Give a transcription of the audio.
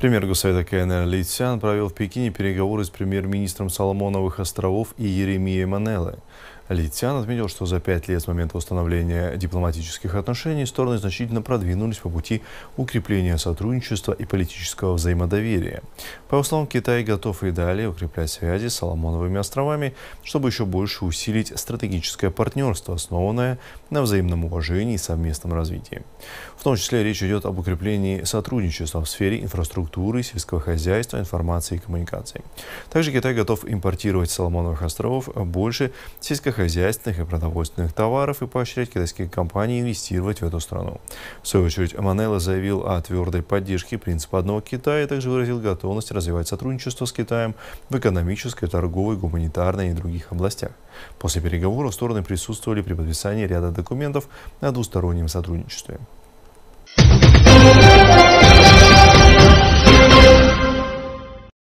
Премьер Госсовета КНР Ли Цян провел в Пекине переговоры с премьер-министром Соломоновых островов и Еремием Манеллой. Ли Цян отметил, что за пять лет с момента установления дипломатических отношений стороны значительно продвинулись по пути укрепления сотрудничества и политического взаимодоверия. По его словам, Китай готов и далее укреплять связи с Соломоновыми островами, чтобы еще больше усилить стратегическое партнерство, основанное на взаимном уважении и совместном развитии. В том числе речь идет об укреплении сотрудничества в сфере инфраструктуры, сельского хозяйства, информации и коммуникаций. Также Китай готов импортировать с Соломоновых островов больше сельскохозяйственных сельскохозяйственных и продовольственных товаров и поощрять китайские компании инвестировать в эту страну. В свою очередь, Манелло заявил о твердой поддержке принципа одного Китая и также выразил готовность развивать сотрудничество с Китаем в экономической, торговой, гуманитарной и других областях. После переговоров стороны присутствовали при подписании ряда документов о двустороннем сотрудничестве.